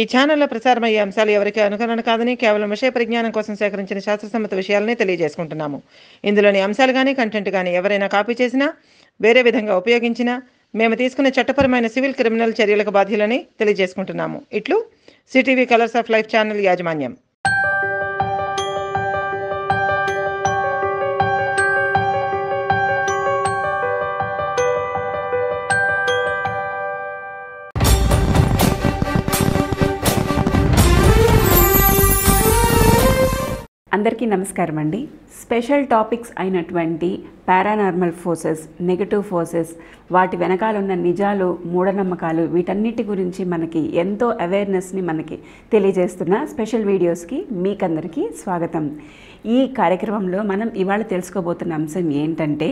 ఈ ఛానల్లో ప్రసారమయ్యే అంశాలు ఎవరికి అనుకరణ కాదని కేవలం విషయ పరిజ్ఞానం కోసం సేకరించిన శాస్త్రసమ్మత విషయాలనే తెలియజేసుకుంటున్నాము ఇందులోని అంశాలు కానీ కంటెంట్ కానీ ఎవరైనా కాపీ చేసినా వేరే విధంగా ఉపయోగించినా మేము తీసుకున్న చట్టపరమైన సివిల్ క్రిమినల్ చర్యలకు బాధ్యులని తెలియజేసుకుంటున్నాము ఇట్లు CTV colours of life channel యాజమాన్యం అందరికీ నమస్కారం అండి స్పెషల్ టాపిక్స్ అయినటువంటి పారానార్మల్ ఫోర్సెస్ నెగటివ్ ఫోర్సెస్ వాటి వెనకాలన్న నిజాలు మూఢనమ్మకాలు వీటన్నిటి గురించి మనకి ఎంతో అవేర్నెస్ని మనకి తెలియజేస్తున్న స్పెషల్ వీడియోస్కి మీకందరికీ స్వాగతం ఈ కార్యక్రమంలో మనం ఇవాళ తెలుసుకోబోతున్న అంశం ఏంటంటే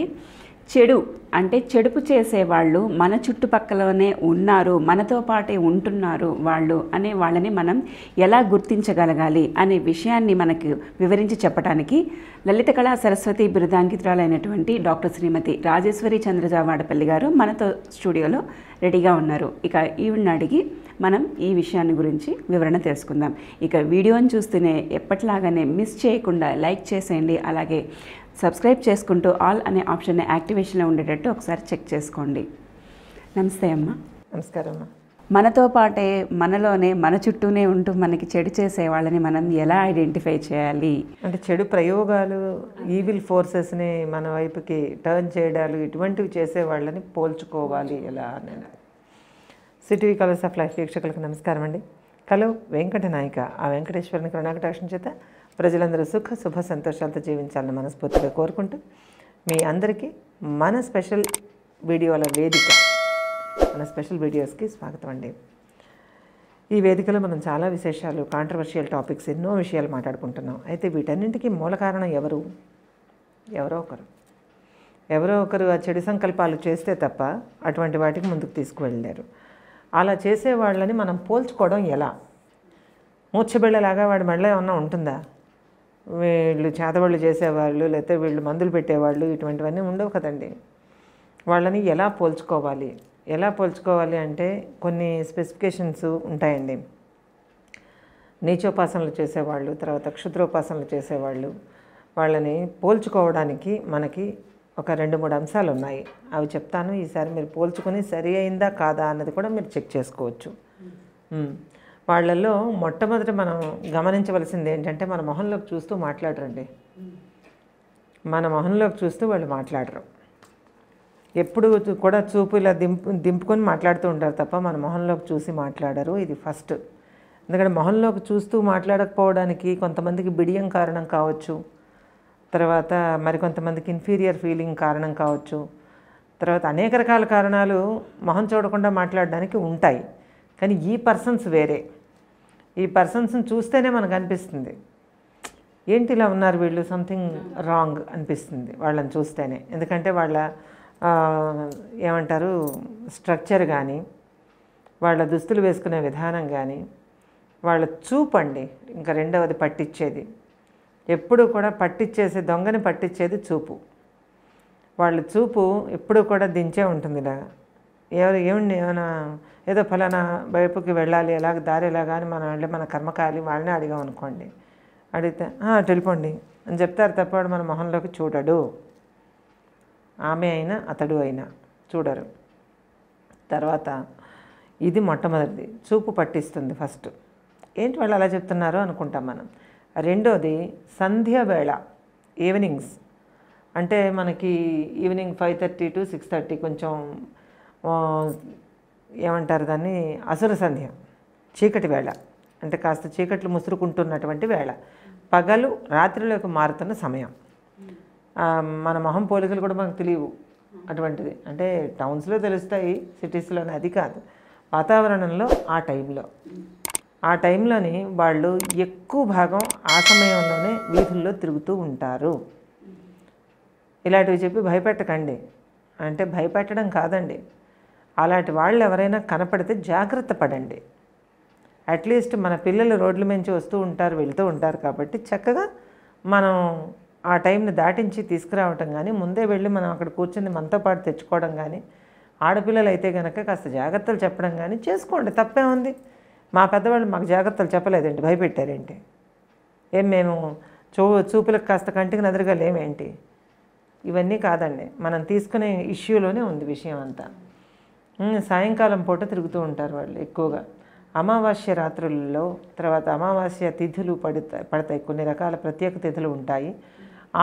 చెడు అంటే చెడుపు చేసేవాళ్ళు మన చుట్టుపక్కలనే ఉన్నారు మనతో పాటే ఉంటున్నారు వాళ్ళు అనే వాళ్ళని మనం ఎలా గుర్తించగలగాలి అనే విషయాన్ని మనకు వివరించి చెప్పడానికి లలిత కళా సరస్వతి బిరుదాంకితురాలైనటువంటి డాక్టర్ శ్రీమతి రాజేశ్వరి చంద్రజా వాడపల్లి గారు మనతో స్టూడియోలో రెడీగా ఉన్నారు ఇక ఈవిడిని అడిగి మనం ఈ విషయాన్ని గురించి వివరణ తెలుసుకుందాం ఇక వీడియోని చూస్తూనే ఎప్పటిలాగానే మిస్ చేయకుండా లైక్ చేసేయండి అలాగే సబ్స్క్రైబ్ చేసుకుంటూ ఆల్ అనే ఆప్షన్ యాక్టివేషన్లో ఉండేటట్టు ఒకసారి చెక్ చేసుకోండి నమస్తే అమ్మ నమస్కారం అమ్మ మనతో పాటే మనలోనే మన చుట్టూనే ఉంటూ మనకి చెడు చేసే వాళ్ళని మనం ఎలా ఐడెంటిఫై చేయాలి అంటే చెడు ప్రయోగాలు ఈవిల్ ఫోర్సెస్ని మన వైపుకి టర్న్ చేయడాలు ఇటువంటివి చేసే వాళ్ళని పోల్చుకోవాలి ఎలా అనేది సిటీవీ కలర్స్ ఆఫ్ లైఫ్ వీక్షకులకు నమస్కారం అండి కలో వెంకట నాయక ఆ వెంకటేశ్వరుని కరుణాకటాక్షణ చేత ప్రజలందరూ సుఖ శుభ సంతోషాలతో జీవించాలని మనస్ఫూర్తిగా కోరుకుంటూ మీ అందరికీ మన స్పెషల్ వీడియోల వేదిక మన స్పెషల్ వీడియోస్కి స్వాగతం అండి ఈ వేదికలో మనం చాలా విశేషాలు కాంట్రవర్షియల్ టాపిక్స్ ఎన్నో విషయాలు మాట్లాడుకుంటున్నాం అయితే వీటన్నింటికీ మూల కారణం ఎవరు ఎవరో ఒకరు ఎవరో ఒకరు ఆ చెడు సంకల్పాలు చేస్తే తప్ప అటువంటి వాటికి ముందుకు తీసుకువెళ్ళారు అలా చేసే వాళ్ళని మనం పోల్చుకోవడం ఎలా మూర్చబిళ్ళలాగా వాడి మెడలో ఏమన్నా ఉంటుందా వీళ్ళు చేతబళ్ళు చేసేవాళ్ళు లేకపోతే వీళ్ళు మందులు పెట్టేవాళ్ళు ఇటువంటివన్నీ ఉండవు కదండి వాళ్ళని ఎలా పోల్చుకోవాలి ఎలా పోల్చుకోవాలి అంటే కొన్ని స్పెసిఫికేషన్స్ ఉంటాయండి నీచోపాసనలు చేసేవాళ్ళు తర్వాత క్షుద్రోపాసనలు చేసేవాళ్ళు వాళ్ళని పోల్చుకోవడానికి మనకి ఒక రెండు మూడు అంశాలు ఉన్నాయి అవి చెప్తాను ఈసారి మీరు పోల్చుకొని సరి అయిందా కాదా అన్నది కూడా మీరు చెక్ చేసుకోవచ్చు వాళ్ళల్లో మొట్టమొదట మనం గమనించవలసింది ఏంటంటే మన మొహంలోకి చూస్తూ మాట్లాడరండి మన మొహంలోకి చూస్తూ వాళ్ళు మాట్లాడరు ఎప్పుడు కూడా చూపు ఇలా దింపు దింపుకొని మాట్లాడుతూ ఉంటారు తప్ప మన మొహంలోకి చూసి మాట్లాడరు ఇది ఫస్ట్ ఎందుకంటే మొహంలోకి చూస్తూ మాట్లాడకపోవడానికి కొంతమందికి బిడియం కారణం కావచ్చు తర్వాత మరికొంతమందికి ఇన్ఫీరియర్ ఫీలింగ్ కారణం కావచ్చు తర్వాత అనేక రకాల కారణాలు మొహం చూడకుండా మాట్లాడడానికి ఉంటాయి కానీ ఈ పర్సన్స్ వేరే ఈ పర్సన్స్ని చూస్తేనే మనకు అనిపిస్తుంది ఏంటి ఇలా ఉన్నారు వీళ్ళు సంథింగ్ రాంగ్ అనిపిస్తుంది వాళ్ళని చూస్తేనే ఎందుకంటే వాళ్ళ ఏమంటారు స్ట్రక్చర్ కానీ వాళ్ళ దుస్తులు వేసుకునే విధానం కానీ వాళ్ళ చూపండి ఇంకా రెండవది పట్టించేది ఎప్పుడు కూడా పట్టించేసే దొంగని పట్టించేది చూపు వాళ్ళ చూపు ఎప్పుడు కూడా దించే ఉంటుంది ఇలాగా ఎవరు ఏమండి ఏమైనా ఏదో ఫలానా వైపుకి వెళ్ళాలి ఎలాగ దారి ఎలాగా అని మనం వెళ్ళి మన కర్మకాయలు వాళ్ళని అడిగాం అనుకోండి అడిగితే తెలిపండి అని చెప్తారు తప్ప వాడు మన మొహంలోకి చూడడు ఆమె అయినా అతడు అయినా చూడరు తర్వాత ఇది మొట్టమొదటిది చూపు పట్టిస్తుంది ఫస్ట్ ఏంటి వాళ్ళు అలా చెప్తున్నారు అనుకుంటాం మనం రెండోది సంధ్య వేళ ఈవినింగ్స్ అంటే మనకి evening five thirty to six thirty కొంచెం ఏమంటారు దాన్ని అసుర సంధ్య చీకటి వేళ అంటే కాస్త చీకట్లు ముసురుకుంటున్నటువంటి వేళ పగలు రాత్రిలోకి మారుతున్న సమయం మన మొహం పోలికలు కూడా మనకు తెలియవు అటువంటిది అంటే టౌన్స్లో తెలుస్తాయి సిటీస్లోనే అది కాదు వాతావరణంలో ఆ టైంలో ఆ టైంలోని వాళ్ళు ఎక్కువ భాగం ఆ సమయంలోనే వీధుల్లో తిరుగుతూ ఉంటారు ఇలాంటివి చెప్పి భయపెట్టకండి అంటే భయపెట్టడం కాదండి అలాంటి వాళ్ళు ఎవరైనా కనపడితే జాగ్రత్త పడండి అట్లీస్ట్ మన పిల్లలు రోడ్ల నుంచి వస్తూ ఉంటారు వెళ్తూ ఉంటారు కాబట్టి చక్కగా మనం ఆ టైంని దాటించి తీసుకురావటం కానీ ముందే వెళ్ళి మనం అక్కడ కూర్చుని మనతో పాటు తెచ్చుకోవడం కానీ ఆడపిల్లలు అయితే కనుక కాస్త జాగ్రత్తలు చెప్పడం కానీ చేసుకోండి తప్పే ఉంది మా పెద్దవాళ్ళు మాకు జాగ్రత్తలు చెప్పలేదేంటి భయపెట్టారేంటి ఏం మేము చూ చూపులకు కాస్త కంటికి నదురుగా లేమేంటి ఇవన్నీ కాదండి మనం తీసుకునే ఇష్యూలోనే ఉంది విషయం అంతా సాయంకాలం పూట తిరుగుతూ ఉంటారు వాళ్ళు ఎక్కువగా అమావాస్య రాత్రులలో తర్వాత అమావాస్య తిథులు పడతాయి పడతాయి కొన్ని రకాల ప్రత్యేక తిథులు ఉంటాయి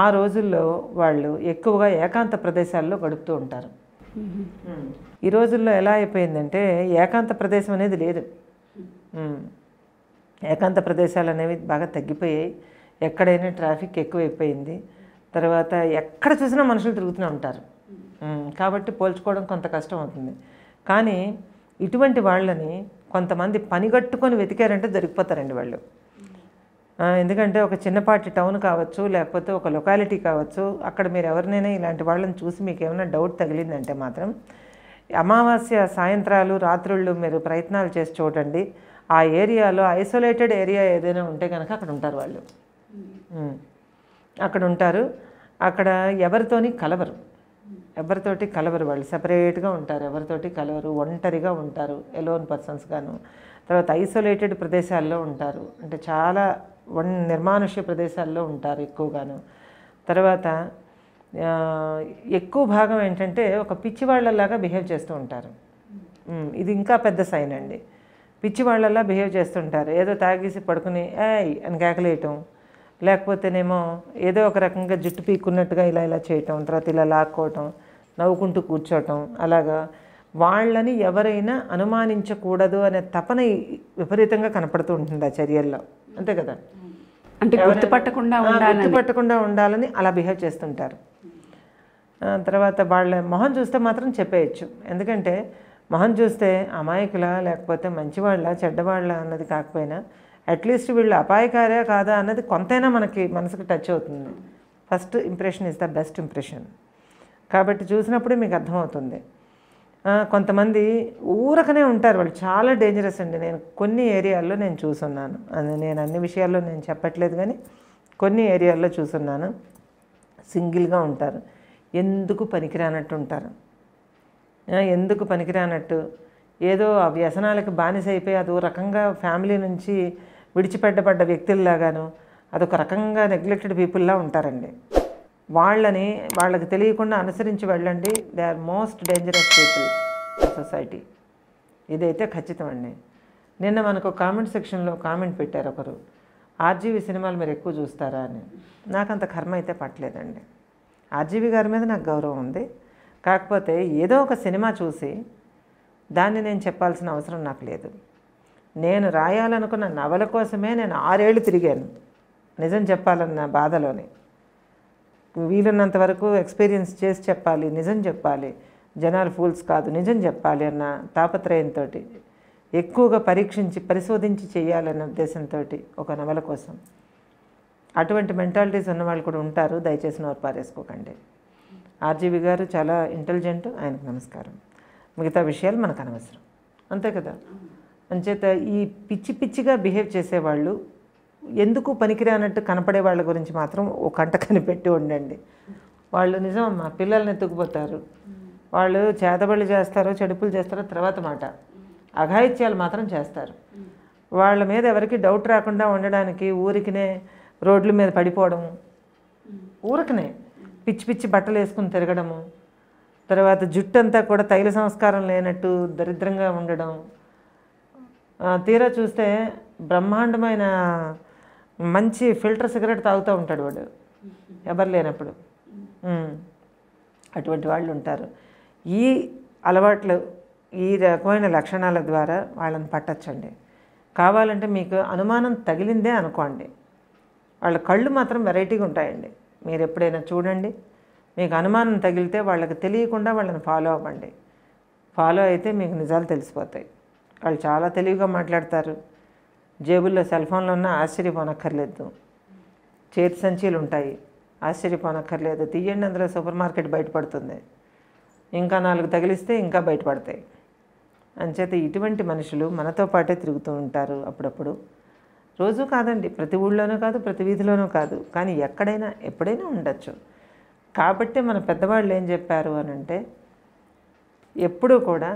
ఆ రోజుల్లో వాళ్ళు ఎక్కువగా ఏకాంత ప్రదేశాల్లో గడుపుతూ ఉంటారు ఈ రోజుల్లో ఎలా అయిపోయిందంటే ఏకాంత ప్రదేశం అనేది లేదు ఏకాంత ప్రదేశాలు అనేవి బాగా తగ్గిపోయాయి ఎక్కడైనా ట్రాఫిక్ ఎక్కువైపోయింది తర్వాత ఎక్కడ చూసినా మనుషులు తిరుగుతూనే ఉంటారు కాబట్టి పోల్చుకోవడం కొంత కష్టం అవుతుంది కానీ ఇటువంటి వాళ్ళని కొంతమంది పనిగట్టుకొని వెతికారంటే దొరికిపోతారండి వాళ్ళు ఎందుకంటే ఒక చిన్నపాటి టౌన్ కావచ్చు లేకపోతే ఒక లొకాలిటీ కావచ్చు అక్కడ మీరు ఎవరినైనా ఇలాంటి వాళ్ళని చూసి మీకు ఏమైనా డౌట్ తగిలిందంటే మాత్రం అమావాస్య సాయంత్రాలు రాత్రుళ్ళు మీరు ప్రయత్నాలు చేసి చూడండి ఆ ఏరియాలో ఐసోలేటెడ్ ఏరియా ఏదైనా ఉంటే కనుక అక్కడ ఉంటారు వాళ్ళు అక్కడ ఉంటారు అక్కడ ఎవరితోని కలవరు ఎవరితోటి కలవరు వాళ్ళు సెపరేట్గా ఉంటారు ఎవరితోటి కలవరు ఒంటరిగా ఉంటారు ఎలోన్ పర్సన్స్ గాను తర్వాత ఐసోలేటెడ్ ప్రదేశాల్లో ఉంటారు అంటే చాలా వన్ నిర్మానుష్య ప్రదేశాల్లో ఉంటారు ఎక్కువగాను తర్వాత ఎక్కువ భాగం ఏంటంటే ఒక పిచ్చివాళ్ళలాగా బిహేవ్ చేస్తూ ఉంటారు ఇది ఇంకా పెద్ద సైన్ అండి పిచ్చివాళ్ళలా బిహేవ్ చేస్తుంటారు ఏదో తాగేసి పడుకుని ఏయ్ అని కేకలేయటం లేకపోతేనేమో ఏదో ఒక రకంగా జుట్టు పీక్కున్నట్టుగా ఇలా ఇలా చేయటం తర్వాత ఇలా లాక్కోవటం నవ్వుకుంటూ కూర్చోవటం అలాగా వాళ్ళని ఎవరైనా అనుమానించకూడదు అనే తపన విపరీతంగా కనపడుతూ ఉంటుంది ఆ చర్యల్లో అంతే కదా అంటే గుర్తుపట్టకుండా గుర్తుపట్టకుండా ఉండాలని అలా బిహేవ్ చేస్తుంటారు తర్వాత వాళ్ళ మొహం చూస్తే మాత్రం చెప్పేయచ్చు ఎందుకంటే మొహం చూస్తే అమాయకుల లేకపోతే మంచివాళ్ళ చెడ్డవాళ్ళ అన్నది కాకపోయినా అట్లీస్ట్ వీళ్ళు అపాయకారే కాదా అన్నది కొంతైనా మనకి మనసుకు టచ్ అవుతుంది first impression is the best impression కాబట్టి చూసినప్పుడే మీకు అర్థమవుతుంది కొంతమంది ఊరకనే ఉంటారు వాళ్ళు చాలా డేంజరస్ అండి నేను కొన్ని ఏరియాల్లో నేను చూసున్నాను అది నేను అన్ని విషయాల్లో నేను చెప్పట్లేదు కానీ కొన్ని ఏరియాల్లో చూసున్నాను సింగిల్గా ఉంటారు ఎందుకు పనికిరానట్టు ఉంటారు ఎందుకు పనికిరానట్టు ఏదో ఆ వ్యసనాలకు బానిస అయిపోయి అదో రకంగా ఫ్యామిలీ నుంచి విడిచిపెట్టబడ్డ వ్యక్తుల్లాగాను అదొక రకంగా నెగ్లెక్టెడ్ పీపుల్లా ఉంటారండి వాళ్ళని వాళ్ళకి తెలియకుండా అనుసరించి వెళ్ళండి they are most dangerous people society ఇదైతే ఖచ్చితం అండి నిన్న మనకు కామెంట్ సెక్షన్లో కామెంట్ పెట్టారు ఒకరు ఆర్జీవి సినిమాలు మీరు ఎక్కువ చూస్తారా అని నాకు అంత కర్మ అయితే పట్టలేదండి ఆర్జీవి గారి మీద నాకు గౌరవం ఉంది కాకపోతే ఏదో ఒక సినిమా చూసి దాన్ని నేను చెప్పాల్సిన అవసరం నాకు లేదు నేను రాయాలనుకున్న నవల కోసమే నేను ఆరేళ్ళు తిరిగాను నిజం చెప్పాలన్న బాధలోనే వీలున్నంత వరకు ఎక్స్పీరియన్స్ చేసి చెప్పాలి నిజం చెప్పాలి జనాలు ఫూల్స్ కాదు నిజం చెప్పాలి అన్న తాపత్రయంతో ఎక్కువగా పరీక్షించి పరిశోధించి చేయాలన్న ఉద్దేశంతో ఒక నవల కోసం అటువంటి మెంటాలిటీస్ ఉన్న వాళ్ళు కూడా ఉంటారు దయచేసి నోరు పారేసుకోకండి ఆర్జీవి గారు చాలా ఇంటెలిజెంట్ ఆయనకు నమస్కారం మిగతా విషయాలు మనకు అనవసరం అంతే కదా అంచేత ఈ పిచ్చి పిచ్చిగా బిహేవ్ చేసేవాళ్ళు ఎందుకు పనికిరానట్టు కనపడే వాళ్ళ గురించి మాత్రం ఒక కంట కనిపెట్టి ఉండండి వాళ్ళు నిజం పిల్లల్ని ఎత్తుకుపోతారు వాళ్ళు చేతబళ్ళు చేస్తారో చెడుపులు చేస్తారో తర్వాత మాట అఘాయిత్యాలు మాత్రం చేస్తారు వాళ్ళ మీద ఎవరికి డౌట్ రాకుండా ఉండడానికి ఊరికినే రోడ్ల మీద పడిపోవడం ఊరికనే పిచ్చి పిచ్చి బట్టలు వేసుకుని తిరగడము తర్వాత జుట్టంతా కూడా తైల సంస్కారం లేనట్టు దరిద్రంగా ఉండడం తీరా చూస్తే బ్రహ్మాండమైన మంచి ఫిల్టర్ సిగరెట్ తాగుతూ ఉంటాడు వాడు ఎవరు లేనప్పుడు అటువంటి వాళ్ళు ఉంటారు ఈ అలవాట్లు ఈ రకమైన లక్షణాల ద్వారా వాళ్ళని పట్టచ్చండి కావాలంటే మీకు అనుమానం తగిలిందే అనుకోండి వాళ్ళ కళ్ళు మాత్రం వెరైటీగా ఉంటాయండి మీరు ఎప్పుడైనా చూడండి మీకు అనుమానం తగిలితే వాళ్ళకి తెలియకుండా వాళ్ళని ఫాలో అవ్వండి ఫాలో అయితే మీకు నిజాలు తెలిసిపోతాయి వాళ్ళు చాలా తెలివిగా మాట్లాడతారు జేబుల్లో సెల్ ఫోన్లు ఉన్నా ఆశ్చర్యపోనక్కర్లేదు చేతి సంచీలు ఉంటాయి ఆశ్చర్యపోనక్కర్లేదు తీయండి అందులో సూపర్ మార్కెట్ బయటపడుతుంది ఇంకా నాలుగు తగిలిస్తే ఇంకా బయటపడతాయి అంచేత ఇటువంటి మనుషులు మనతో పాటే తిరుగుతూ ఉంటారు అప్పుడప్పుడు రోజు కాదండి ప్రతి ఊళ్ళోనూ కాదు ప్రతి వీధిలోనూ కాదు కానీ ఎక్కడైనా ఎప్పుడైనా ఉండొచ్చు కాబట్టి మన పెద్దవాళ్ళు ఏం చెప్పారు అని అంటే ఎప్పుడూ కూడా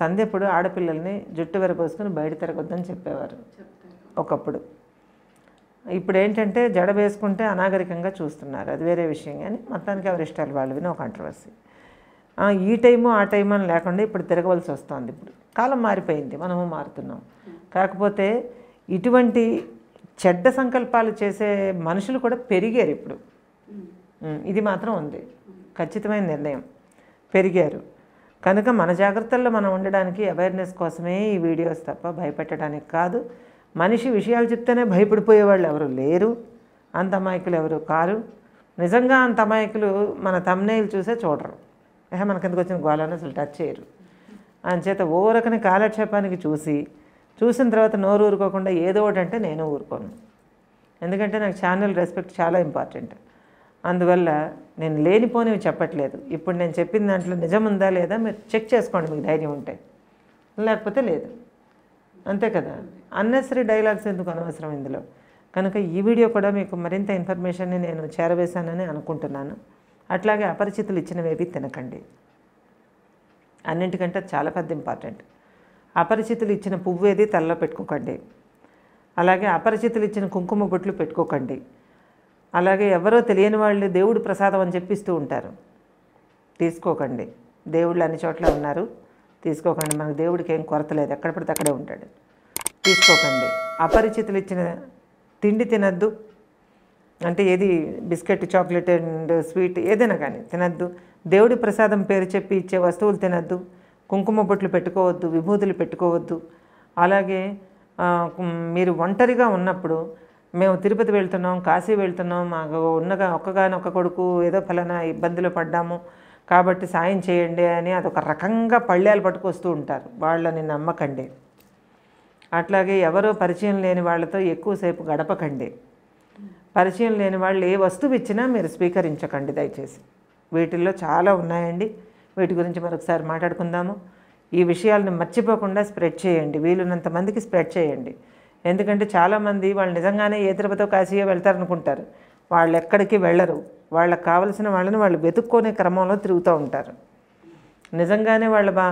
సంధ్యప్పుడు ఆడపిల్లల్ని జుట్టు వెరపోసుకుని బయట తిరగొద్దని చెప్పేవారు ఒకప్పుడు ఇప్పుడు ఏంటంటే జడ వేసుకుంటే అనాగరికంగా చూస్తున్నారు అది వేరే విషయం కానీ మొత్తానికి ఎవరి ఇష్టాలు వాళ్ళవి ఒక కంట్రవర్సీ ఈ టైము ఆ టైం అని లేకుండా ఇప్పుడు తిరగవలసి వస్తుంది ఇప్పుడు కాలం మారిపోయింది మనము మారుతున్నాం కాకపోతే ఇటువంటి చెడ్డ సంకల్పాలు చేసే మనుషులు కూడా పెరిగారు ఇప్పుడు ఇది మాత్రం ఉంది ఖచ్చితమైన నిర్ణయం పెరిగారు కనుక మన జాగ్రత్తల్లో మనం ఉండడానికి అవేర్నెస్ కోసమే ఈ వీడియోస్ తప్ప భయపెట్టడానికి కాదు మనిషి విషయాలు చెప్తేనే భయపడిపోయేవాళ్ళు ఎవరు లేరు అంత అమాయకులు ఎవరు కారు నిజంగా అంత అమాయకులు మన తమ్నేలు చూసే చూడరు ఏహే మనకి ఎందుకు వచ్చిన గోళాన్ని అసలు టచ్ చేయరు చేత ఓ రకని కాలక్షేపానికి చూసి చూసిన తర్వాత నోరు ఊరుకోకుండా ఏదో ఒకటి అంటే నేను ఊరుకోను ఎందుకంటే నాకు ఛానల్ రెస్పెక్ట్ చాలా ఇంపార్టెంట్ అందువల్ల నేను లేనిపోనివి చెప్పట్లేదు ఇప్పుడు నేను చెప్పిన దాంట్లో నిజం ఉందా లేదా మీరు చెక్ చేసుకోండి మీకు ధైర్యం ఉంటే లేకపోతే లేదు అంతే కదా అన్నెసరీ డైలాగ్స్ ఎందుకు అనవసరం ఇందులో కనుక ఈ వీడియో కూడా మీకు మరింత ఇన్ఫర్మేషన్ని నేను చేరవేశానని అనుకుంటున్నాను అట్లాగే అపరిచితులు ఇచ్చినవేవి తినకండి అన్నింటికంటే చాలా పెద్ద ఇంపార్టెంట్ అపరిచితులు ఇచ్చిన పువ్వు ఏది తలలో పెట్టుకోకండి అలాగే అపరిచితులు ఇచ్చిన కుంకుమ బొట్లు పెట్టుకోకండి అలాగే ఎవరో తెలియని వాళ్ళు దేవుడు ప్రసాదం అని చెప్పిస్తూ ఉంటారు తీసుకోకండి దేవుళ్ళు అన్ని చోట్ల ఉన్నారు తీసుకోకండి మనకు దేవుడికి ఏం కొరత లేదు ఎక్కడ పడితే అక్కడే ఉంటాడు తీసుకోకండి అపరిచితులు ఇచ్చిన తిండి తినద్దు అంటే ఏది బిస్కెట్ చాక్లెట్ అండ్ స్వీట్ ఏదైనా కానీ తినద్దు దేవుడి ప్రసాదం పేరు చెప్పి ఇచ్చే వస్తువులు తినద్దు కుంకుమ బొట్లు పెట్టుకోవద్దు విభూతులు పెట్టుకోవద్దు అలాగే మీరు ఒంటరిగా ఉన్నప్పుడు మేము తిరుపతి వెళ్తున్నాం కాశీ వెళ్తున్నాం మాకు ఉన్నగా ఒక్కగానొక్క కొడుకు ఏదో ఫలానా ఇబ్బందులు పడ్డాము కాబట్టి సాయం చేయండి అని అదొక రకంగా పళ్ళ్యాలు పట్టుకొస్తూ ఉంటారు వాళ్ళని నమ్మకండి అట్లాగే ఎవరో పరిచయం లేని వాళ్ళతో ఎక్కువసేపు గడపకండి పరిచయం లేని వాళ్ళు ఏ వస్తువు ఇచ్చినా మీరు స్వీకరించకండి దయచేసి వీటిల్లో చాలా ఉన్నాయండి వీటి గురించి మరొకసారి మాట్లాడుకుందాము ఈ విషయాలను మర్చిపోకుండా స్ప్రెడ్ చేయండి వీలున్నంత మందికి స్ప్రెడ్ చేయండి ఎందుకంటే చాలామంది వాళ్ళు నిజంగానే ఏ తిరుపతో కాశీయో వెళ్తారనుకుంటారు వాళ్ళు ఎక్కడికి వెళ్ళరు వాళ్ళకి కావలసిన వాళ్ళని వాళ్ళు వెతుక్కునే క్రమంలో తిరుగుతూ ఉంటారు నిజంగానే వాళ్ళ బా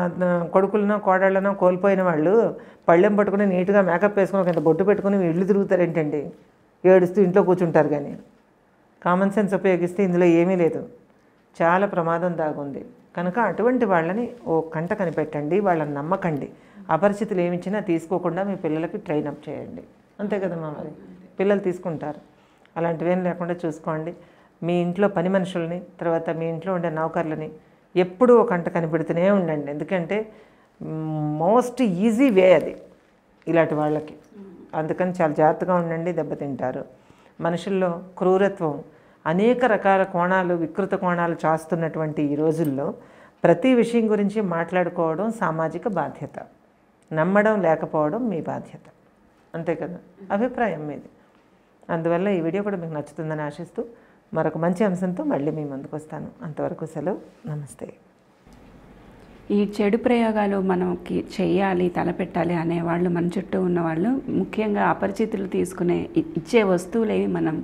కొడుకులనో కోడళ్ళనో కోల్పోయిన వాళ్ళు పళ్ళెం పట్టుకుని నీట్గా మేకప్ వేసుకుని కింద బొట్టు పెట్టుకుని ఇళ్ళు తిరుగుతారు ఏంటండి ఏడుస్తూ ఇంట్లో కూర్చుంటారు కానీ కామన్ సెన్స్ ఉపయోగిస్తే ఇందులో ఏమీ లేదు చాలా ప్రమాదం దాగుంది కనుక అటువంటి వాళ్ళని ఓ కంట కనిపెట్టండి వాళ్ళని నమ్మకండి అపరిచితులు ఏమిచ్చినా తీసుకోకుండా మీ పిల్లలకి ట్రైన్ అప్ చేయండి అంతే కదమ్మా మరి పిల్లలు తీసుకుంటారు అలాంటివేం లేకుండా చూసుకోండి మీ ఇంట్లో పని మనుషుల్ని తర్వాత మీ ఇంట్లో ఉండే నౌకర్లని ఎప్పుడూ ఒక అంట కనిపెడుతూనే ఉండండి ఎందుకంటే మోస్ట్ ఈజీ వే అది ఇలాంటి వాళ్ళకి అందుకని చాలా జాగ్రత్తగా ఉండండి దెబ్బతింటారు మనుషుల్లో క్రూరత్వం అనేక రకాల కోణాలు వికృత కోణాలు చాస్తున్నటువంటి ఈ రోజుల్లో ప్రతి విషయం గురించి మాట్లాడుకోవడం సామాజిక బాధ్యత నమ్మడం లేకపోవడం మీ బాధ్యత అంతే కదా అభిప్రాయం మీది అందువల్ల ఈ వీడియో కూడా మీకు నచ్చుతుందని ఆశిస్తూ మరొక మంచి అంశంతో మళ్ళీ మీ ముందుకు వస్తాను అంతవరకు సెలవు నమస్తే ఈ చెడు ప్రయోగాలు మనకి చేయాలి తలపెట్టాలి అనేవాళ్ళు మన చుట్టూ ఉన్నవాళ్ళు ముఖ్యంగా అపరిచితులు తీసుకునే ఇచ్చే వస్తువులేవి మనం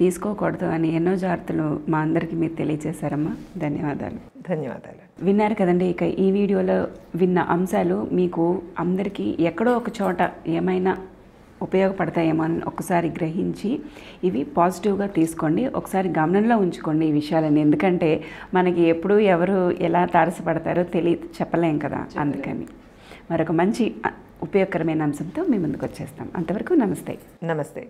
తీసుకోకూడదు అని ఎన్నో జాగ్రత్తలు మా అందరికీ మీరు తెలియజేశారమ్మా ధన్యవాదాలు ధన్యవాదాలు విన్నారు కదండి ఇక ఈ వీడియోలో విన్న అంశాలు మీకు అందరికీ ఎక్కడో ఒక చోట ఏమైనా ఉపయోగపడతాయేమో అని ఒకసారి గ్రహించి ఇవి పాజిటివ్గా తీసుకోండి ఒకసారి గమనంలో ఉంచుకోండి ఈ విషయాలని ఎందుకంటే మనకి ఎప్పుడు ఎవరు ఎలా తారసపడతారో తెలియ చెప్పలేం కదా అందుకని మరొక మంచి ఉపయోగకరమైన అంశంతో మీ ముందుకు వచ్చేస్తాం అంతవరకు నమస్తే నమస్తే